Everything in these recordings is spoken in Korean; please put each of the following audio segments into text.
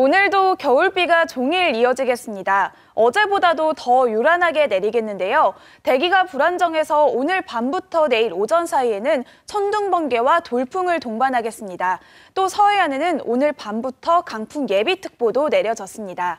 오늘도 겨울비가 종일 이어지겠습니다. 어제보다도 더요란하게 내리겠는데요. 대기가 불안정해서 오늘 밤부터 내일 오전 사이에는 천둥 번개와 돌풍을 동반하겠습니다. 또 서해안에는 오늘 밤부터 강풍 예비특보도 내려졌습니다.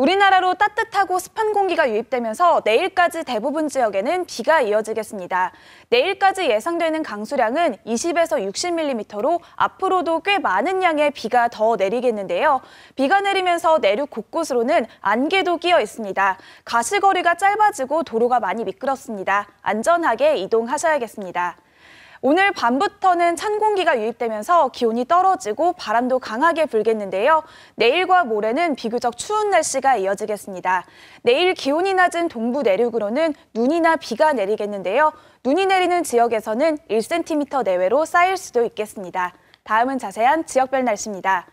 우리나라로 따뜻하고 습한 공기가 유입되면서 내일까지 대부분 지역에는 비가 이어지겠습니다. 내일까지 예상되는 강수량은 20에서 60mm로 앞으로도 꽤 많은 양의 비가 더 내리겠는데요. 비가 내리면서 내륙 곳곳으로는 안개도 끼어 있습니다. 가시거리가 짧아지고 도로가 많이 미끄럽습니다. 안전하게 이동하셔야겠습니다. 오늘 밤부터는 찬 공기가 유입되면서 기온이 떨어지고 바람도 강하게 불겠는데요. 내일과 모레는 비교적 추운 날씨가 이어지겠습니다. 내일 기온이 낮은 동부 내륙으로는 눈이나 비가 내리겠는데요. 눈이 내리는 지역에서는 1cm 내외로 쌓일 수도 있겠습니다. 다음은 자세한 지역별 날씨입니다.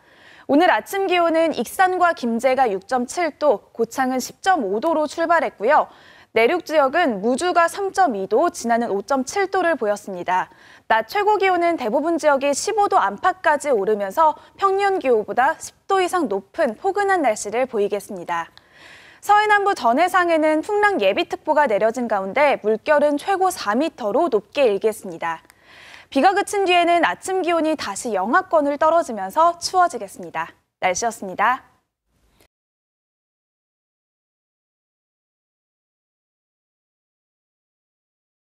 오늘 아침 기온은 익산과 김제가 6.7도, 고창은 10.5도로 출발했고요. 내륙 지역은 무주가 3.2도, 진안은 5.7도를 보였습니다. 낮 최고 기온은 대부분 지역이 15도 안팎까지 오르면서 평년 기온보다 10도 이상 높은 포근한 날씨를 보이겠습니다. 서해남부 전해상에는 풍랑 예비특보가 내려진 가운데 물결은 최고 4m로 높게 일겠습니다. 비가 그친 뒤에는 아침 기온이 다시 영하권을 떨어지면서 추워지겠습니다. 날씨였습니다.